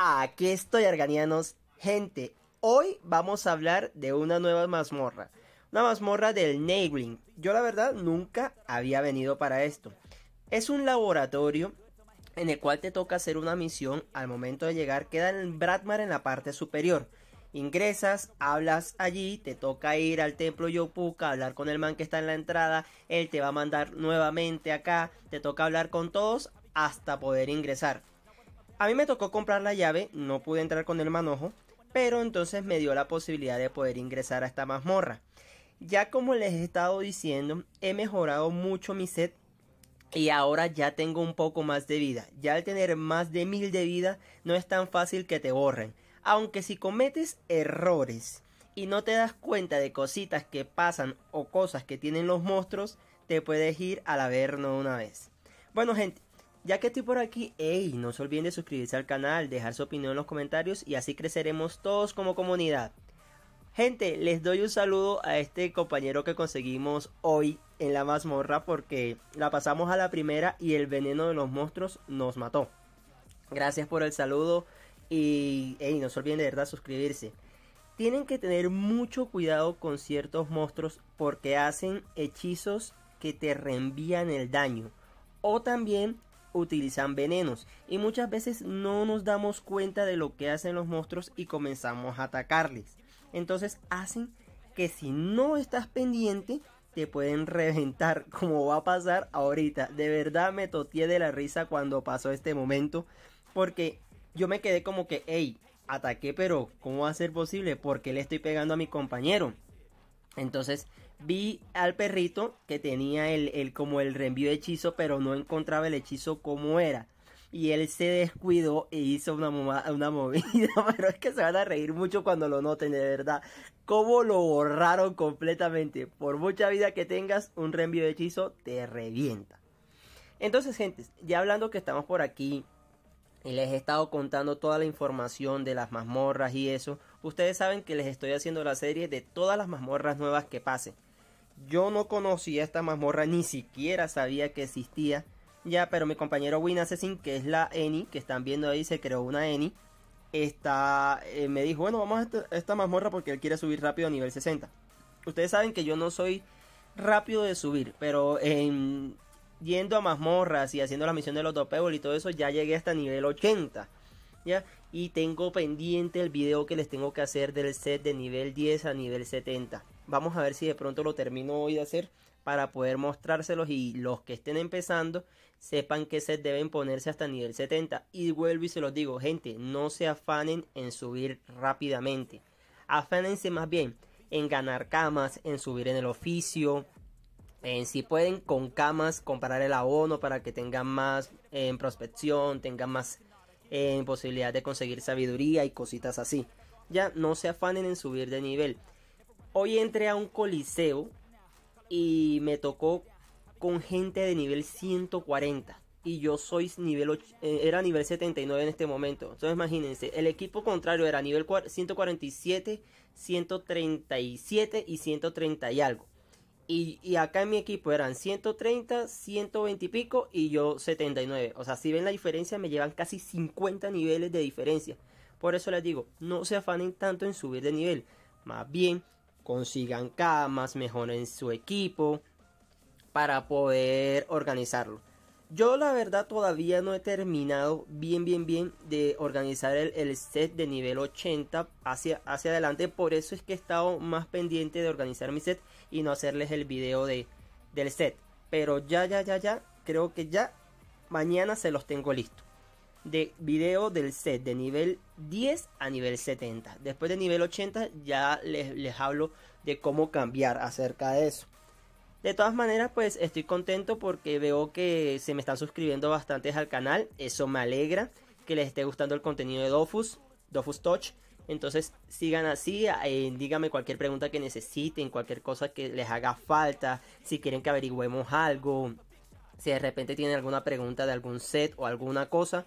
Aquí estoy, arganianos. Gente, hoy vamos a hablar de una nueva mazmorra. Una mazmorra del Neighboring. Yo la verdad nunca había venido para esto. Es un laboratorio en el cual te toca hacer una misión. Al momento de llegar queda el Bratmar en la parte superior. Ingresas, hablas allí, te toca ir al templo Yopuka, hablar con el man que está en la entrada, él te va a mandar nuevamente acá, te toca hablar con todos hasta poder ingresar. A mí me tocó comprar la llave, no pude entrar con el manojo, pero entonces me dio la posibilidad de poder ingresar a esta mazmorra. Ya como les he estado diciendo, he mejorado mucho mi set y ahora ya tengo un poco más de vida. Ya al tener más de mil de vida no es tan fácil que te borren. Aunque si cometes errores y no te das cuenta de cositas que pasan o cosas que tienen los monstruos, te puedes ir al averno una vez. Bueno gente, ya que estoy por aquí, ey, no se olviden de suscribirse al canal, dejar su opinión en los comentarios y así creceremos todos como comunidad. Gente, les doy un saludo a este compañero que conseguimos hoy en la mazmorra porque la pasamos a la primera y el veneno de los monstruos nos mató. Gracias por el saludo y ey, no se olviden de verdad suscribirse. Tienen que tener mucho cuidado con ciertos monstruos porque hacen hechizos que te reenvían el daño. O también utilizan venenos y muchas veces no nos damos cuenta de lo que hacen los monstruos y comenzamos a atacarles. Entonces hacen que si no estás pendiente te pueden reventar como va a pasar ahorita. De verdad me toteé de la risa cuando pasó este momento porque yo me quedé como que, hey, ataqué pero ¿cómo va a ser posible? Porque le estoy pegando a mi compañero? Entonces vi al perrito que tenía el, como el reenvío de hechizo, pero no encontraba el hechizo como era. Y él se descuidó e hizo una, una movida. Pero es que se van a reír mucho cuando lo noten, de verdad. Cómo lo borraron completamente. Por mucha vida que tengas, un reenvío de hechizo te revienta. Entonces, gente, ya hablando que estamos por aquí, y les he estado contando toda la información de las mazmorras y eso. Ustedes saben que les estoy haciendo la serie de todas las mazmorras nuevas que pasen. Yo no conocía esta mazmorra, ni siquiera sabía que existía. Ya, pero mi compañero Win Assassin, que es la Eni, que están viendo ahí, se creó una Eni. Está, eh, me dijo, bueno, vamos a esta, mazmorra porque él quiere subir rápido a nivel 60. Ustedes saben que yo no soy rápido de subir, pero en, yendo a mazmorras y haciendo la misión de los y todo eso, ya llegué hasta nivel 80. Y tengo pendiente el video que les tengo que hacer del set de nivel 10 a nivel 70. Vamos a ver si de pronto lo termino hoy de hacer para poder mostrárselos y los que estén empezando sepan que set deben ponerse hasta nivel 70. Y vuelvo y se los digo, gente, no se afanen en subir rápidamente. Afánense más bien en ganar camas, en subir en el oficio, en si pueden con camas comprar el abono para que tengan más eh, en prospección, tengan más en posibilidad de conseguir sabiduría y cositas así. Ya no se afanen en subir de nivel. Hoy entré a un coliseo y me tocó con gente de nivel 140 y yo soy nivel eh, era nivel 79 en este momento. Entonces imagínense, el equipo contrario era nivel 147, 137 y 130 y algo. Y, acá en mi equipo eran 130, 120 y pico y yo 79. O sea, si ven la diferencia, me llevan casi 50 niveles de diferencia. Por eso les digo, no se afanen tanto en subir de nivel. Más bien, consigan camas, mejoren su equipo para poder organizarlo. Yo la verdad todavía no he terminado bien, bien, bien de organizar el, el set de nivel 80 hacia, hacia adelante. Por eso es que he estado más pendiente de organizar mi set y no hacerles el video de, del set. Pero ya, ya, ya, ya, creo que ya mañana se los tengo listo. De video del set de nivel 10 a nivel 70. Después de nivel 80 ya les, les hablo de cómo cambiar acerca de eso. De todas maneras, pues estoy contento porque veo que se me están suscribiendo bastantes al canal. Eso me alegra. Que les esté gustando el contenido de Dofus, Dofus Touch. Entonces sigan así, eh, díganme cualquier pregunta que necesiten, cualquier cosa que les haga falta, si quieren que averigüemos algo, si de repente tienen alguna pregunta de algún set o alguna cosa,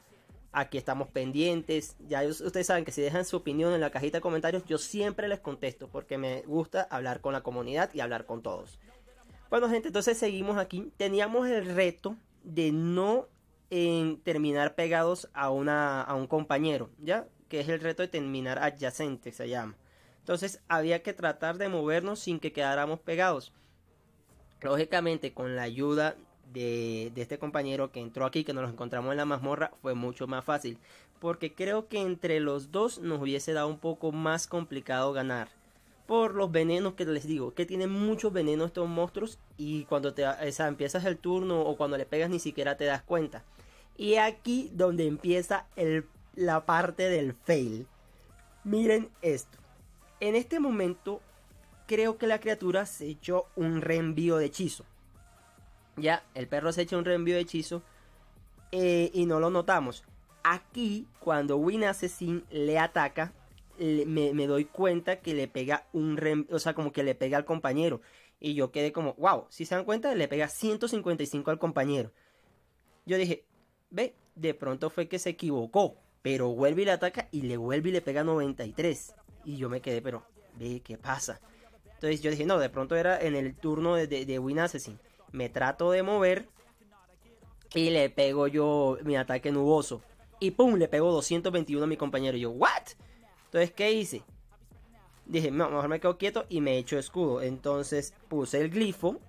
aquí estamos pendientes. Ya ustedes saben que si dejan su opinión en la cajita de comentarios, yo siempre les contesto porque me gusta hablar con la comunidad y hablar con todos. Bueno, gente, entonces seguimos aquí. Teníamos el reto de no en eh, terminar pegados a, una, a un compañero, ¿ya? que es el reto de terminar adyacente, se llama. Entonces había que tratar de movernos sin que quedáramos pegados. Lógicamente, con la ayuda de, este compañero que entró aquí, que nos lo encontramos en la mazmorra, fue mucho más fácil. Porque creo que entre los dos nos hubiese dado un poco más complicado ganar. Por los venenos que les digo, que tienen muchos venenos estos monstruos. Y cuando te, empiezas el turno o cuando le pegas ni siquiera te das cuenta. Y aquí donde empieza el la parte del fail. Miren esto. En este momento creo que la criatura se echó un reenvío de hechizo. Ya, el perro se echó un reenvío de hechizo eh, y no lo notamos. Aquí, cuando Win Assassin le ataca, me, me, doy cuenta que le pega un reenvío, o sea, como que le pega al compañero. Y yo quedé como, wow, si se dan cuenta, le pega 155 al compañero. Yo dije, ve, de pronto fue que se equivocó. Pero vuelve y le ataca y le vuelve y le pega 93. Y yo me quedé, pero, ve, ¿qué pasa? Entonces yo dije, no, de pronto era en el turno de, de, Win Assassin. Me trato de mover y le pego yo mi ataque nuboso. Y pum, le pego 221 a mi compañero. Y yo, ¿what? Entonces, ¿qué hice? Dije, no, mejor me quedo quieto y me echo escudo. Entonces puse el glifo.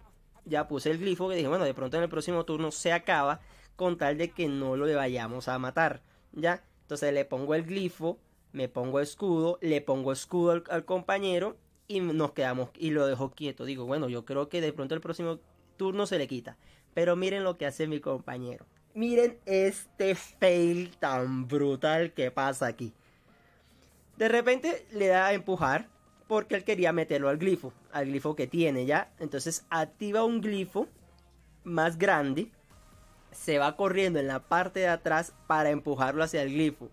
Ya puse el glifo que dije, bueno, de pronto en el próximo turno se acaba. Con tal de que no lo vayamos a matar. Ya, entonces le pongo el glifo, me pongo escudo, le pongo escudo al, compañero y nos quedamos y lo dejo quieto. Digo, bueno, yo creo que de pronto el próximo turno se le quita. Pero miren lo que hace mi compañero. Miren este fail tan brutal que pasa aquí. De repente le da a empujar porque él quería meterlo al glifo, al glifo que tiene ya. Entonces activa un glifo más grande se va corriendo en la parte de atrás para empujarlo hacia el glifo.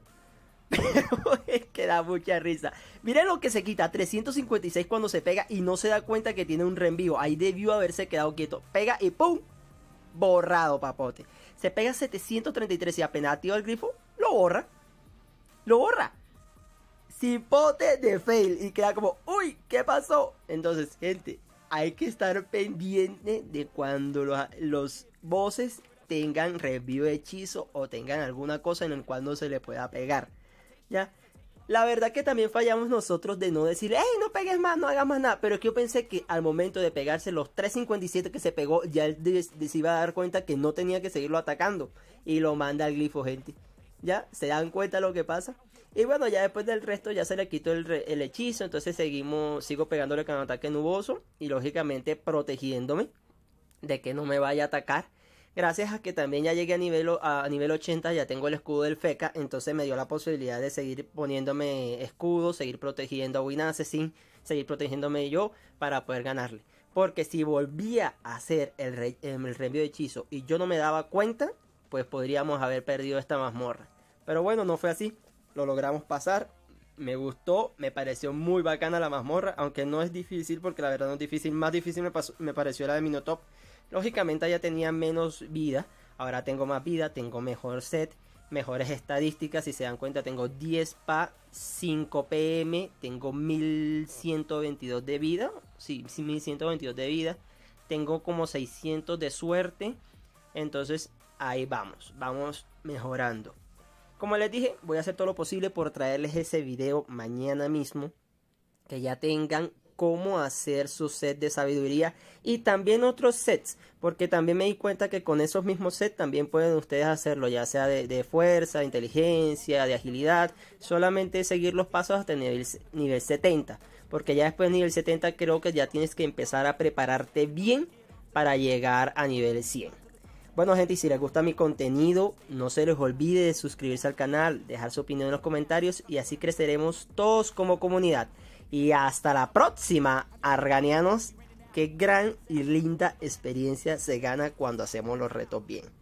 Pero es que da mucha risa. Miren lo que se quita, 356 cuando se pega y no se da cuenta que tiene un reenvío. Ahí debió haberse quedado quieto. Pega y ¡pum! Borrado, papote. Se pega 733 y apenas activa el grifo, lo borra. Lo borra. Cipote de fail. Y queda como, uy, ¿qué pasó? Entonces, gente, hay que estar pendiente de cuando los, los voces tengan review hechizo o tengan alguna cosa en el cual no se le pueda pegar. ¿Ya? La verdad que también fallamos nosotros de no decirle. ¡Ey, no pegues más, no hagas más nada. Pero es que yo pensé que al momento de pegarse los 357 que se pegó, ya se iba a dar cuenta que no tenía que seguirlo atacando. Y lo manda al glifo, gente. ¿Ya? ¿Se dan cuenta lo que pasa? Y bueno, ya después del resto ya se le quitó el, el hechizo. Entonces seguimos, sigo pegándole con ataque nuboso. Y lógicamente protegiéndome de que no me vaya a atacar. Gracias a que también ya llegué a nivel, a nivel 80, ya tengo el escudo del FECA, entonces me dio la posibilidad de seguir poniéndome escudo, seguir protegiendo a Win sin seguir protegiéndome yo para poder ganarle. Porque si volvía a hacer el, em, el reenvío de hechizo y yo no me daba cuenta, pues podríamos haber perdido esta mazmorra. Pero bueno, no fue así, lo logramos pasar. Me gustó, me pareció muy bacana la mazmorra, aunque no es difícil porque la verdad no es difícil. Más difícil me, me pareció la de Minotop Lógicamente ya tenía menos vida, ahora tengo más vida, tengo mejor set, mejores estadísticas, si se dan cuenta tengo 10 pa, 5 pm, tengo 1122 de vida, sí, 1122 de vida, tengo como 600 de suerte, entonces ahí vamos, vamos mejorando. Como les dije, voy a hacer todo lo posible por traerles ese video mañana mismo. Que ya tengan cómo hacer su set de sabiduría y también otros sets, porque también me di cuenta que con esos mismos sets también pueden ustedes hacerlo, ya sea de, fuerza, de inteligencia, de agilidad, solamente seguir los pasos hasta nivel, nivel 70, porque ya después de nivel 70 creo que ya tienes que empezar a prepararte bien para llegar a nivel 100. Bueno gente, y si les gusta mi contenido, no se les olvide de suscribirse al canal, dejar su opinión en los comentarios y así creceremos todos como comunidad. Y hasta la próxima, Arganianos. Qué gran y linda experiencia se gana cuando hacemos los retos bien.